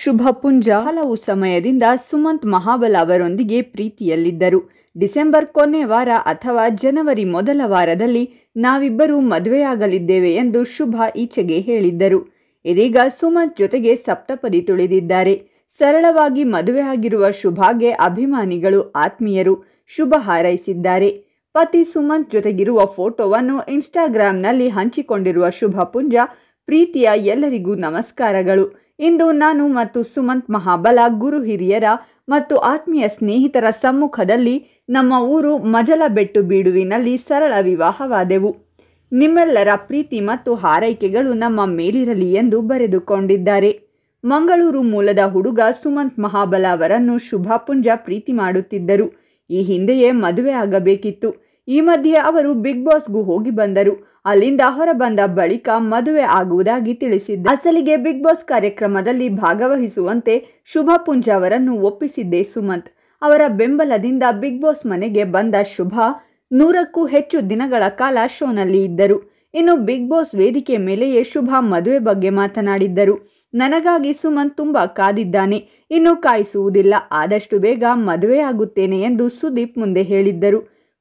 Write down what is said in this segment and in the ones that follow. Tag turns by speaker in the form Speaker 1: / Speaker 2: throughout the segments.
Speaker 1: ಶುಭ ಪುಂಜ ಹಲವು ಸಮಯದಿಂದ ಸುಮಂತ್ ಮಹಾಬಲ ಅವರೊಂದಿಗೆ ಪ್ರೀತಿಯಲ್ಲಿದ್ದರು ಡಿಸೆಂಬರ್ ಕೊನೆ ವಾರ ಅಥವಾ ಜನವರಿ ಮೊದಲ ವಾರದಲ್ಲಿ ನಾವಿಬ್ಬರೂ ಮದುವೆಯಾಗಲಿದ್ದೇವೆ ಎಂದು ಶುಭ ಈಚೆಗೆ ಹೇಳಿದ್ದರು ಇದೀಗ ಸುಮಂತ್ ಜೊತೆಗೆ ಸಪ್ತಪದಿ ತುಳಿದಿದ್ದಾರೆ ಸರಳವಾಗಿ ಮದುವೆಯಾಗಿರುವ ಶುಭಾಗೆ ಅಭಿಮಾನಿಗಳು ಆತ್ಮೀಯರು ಶುಭ ಹಾರೈಸಿದ್ದಾರೆ ಪತಿ ಸುಮಂತ್ ಜೊತೆಗಿರುವ ಫೋಟೋವನ್ನು ಇನ್ಸ್ಟಾಗ್ರಾಂನಲ್ಲಿ ಹಂಚಿಕೊಂಡಿರುವ ಶುಭ ಪುಂಜ ಪ್ರೀತಿಯ ಎಲ್ಲರಿಗೂ ನಮಸ್ಕಾರಗಳು ಇಂದು ನಾನು ಮತ್ತು ಸುಮಂತ್ ಮಹಾಬಲ ಗುರು ಹಿರಿಯರ ಮತ್ತು ಆತ್ಮೀಯ ಸ್ನೇಹಿತರ ಸಮ್ಮುಖದಲ್ಲಿ ನಮ್ಮ ಊರು ಮಜಲಬೆಟ್ಟು ಬೀಡುವಿನಲ್ಲಿ ಸರಳ ವಿವಾಹವಾದೆವು ನಿಮ್ಮೆಲ್ಲರ ಪ್ರೀತಿ ಮತ್ತು ಹಾರೈಕೆಗಳು ನಮ್ಮ ಮೇಲಿರಲಿ ಎಂದು ಬರೆದುಕೊಂಡಿದ್ದಾರೆ ಮಂಗಳೂರು ಮೂಲದ ಹುಡುಗ ಸುಮಂತ್ ಮಹಾಬಲ ಅವರನ್ನು ಶುಭಾಪುಂಜ ಪ್ರೀತಿ ಮಾಡುತ್ತಿದ್ದರು ಈ ಹಿಂದೆಯೇ ಮದುವೆ ಆಗಬೇಕಿತ್ತು ಈ ಮಧ್ಯೆ ಅವರು ಬಿಗ್ ಬಾಸ್ಗೂ ಹೋಗಿ ಬಂದರು ಅಲ್ಲಿಂದ ಹೊರಬಂದ ಬಳಿಕ ಮದುವೆ ಆಗುವುದಾಗಿ ತಿಳಿಸಿದ್ದ ಅಸಲಿಗೆ ಬಿಗ್ ಬಾಸ್ ಕಾರ್ಯಕ್ರಮದಲ್ಲಿ ಭಾಗವಹಿಸುವಂತೆ ಶುಭಾ ಪುಂಜ ಅವರನ್ನು ಒಪ್ಪಿಸಿದ್ದೆ ಸುಮಂತ್ ಅವರ ಬೆಂಬಲದಿಂದ ಬಿಗ್ ಬಾಸ್ ಮನೆಗೆ ಬಂದ ಶುಭಾ ನೂರಕ್ಕೂ ಹೆಚ್ಚು ದಿನಗಳ ಕಾಲ ಶೋನಲ್ಲಿ ಇದ್ದರು ಇನ್ನು ಬಿಗ್ ಬಾಸ್ ವೇದಿಕೆ ಮೇಲೆಯೇ ಶುಭಾ ಮದುವೆ ಬಗ್ಗೆ ಮಾತನಾಡಿದ್ದರು ನನಗಾಗಿ ಸುಮಂತ್ ತುಂಬ ಕಾದಿದ್ದಾನೆ ಇನ್ನು ಕಾಯಿಸುವುದಿಲ್ಲ ಆದಷ್ಟು ಬೇಗ ಮದುವೆಯಾಗುತ್ತೇನೆ ಎಂದು ಸುದೀಪ್ ಮುಂದೆ ಹೇಳಿದ್ದರು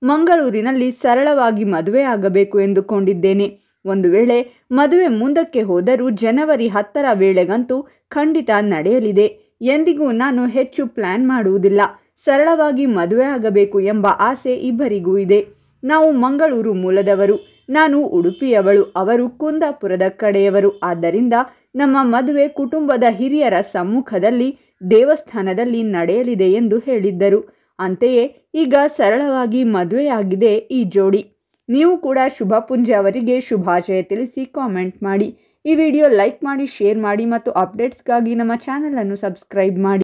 Speaker 1: ಮಂಗಳೂರಿನಲ್ಲಿ ಸರಳವಾಗಿ ಮದುವೆ ಆಗಬೇಕು ಎಂದುಕೊಂಡಿದ್ದೇನೆ ಒಂದು ವೇಳೆ ಮದುವೆ ಮುಂದಕ್ಕೆ ಹೋದರೂ ಜನವರಿ ಹತ್ತರ ವೇಳೆಗಂತೂ ಖಂಡಿತ ನಡೆಯಲಿದೆ ಎಂದಿಗೂ ನಾನು ಹೆಚ್ಚು ಪ್ಲ್ಯಾನ್ ಮಾಡುವುದಿಲ್ಲ ಸರಳವಾಗಿ ಮದುವೆ ಆಗಬೇಕು ಎಂಬ ಆಸೆ ಇಬ್ಬರಿಗೂ ಇದೆ ನಾವು ಮಂಗಳೂರು ಮೂಲದವರು ನಾನು ಉಡುಪಿಯವಳು ಅವರು ಕುಂದಾಪುರದ ಕಡೆಯವರು ಆದ್ದರಿಂದ ನಮ್ಮ ಮದುವೆ ಕುಟುಂಬದ ಹಿರಿಯರ ಸಮ್ಮುಖದಲ್ಲಿ ದೇವಸ್ಥಾನದಲ್ಲಿ ನಡೆಯಲಿದೆ ಎಂದು ಹೇಳಿದ್ದರು ಅಂತೆಯೇ ಈಗ ಸರಳವಾಗಿ ಮದುವೆಯಾಗಿದೆ ಈ ಜೋಡಿ ನೀವು ಕೂಡ ಪುಂಜೆ ಅವರಿಗೆ ಶುಭಾಶಯ ತಿಳಿಸಿ ಕಾಮೆಂಟ್ ಮಾಡಿ ಈ ವಿಡಿಯೋ ಲೈಕ್ ಮಾಡಿ ಶೇರ್ ಮಾಡಿ ಮತ್ತು ಅಪ್ಡೇಟ್ಸ್ಗಾಗಿ ನಮ್ಮ ಚಾನಲನ್ನು ಸಬ್ಸ್ಕ್ರೈಬ್ ಮಾಡಿ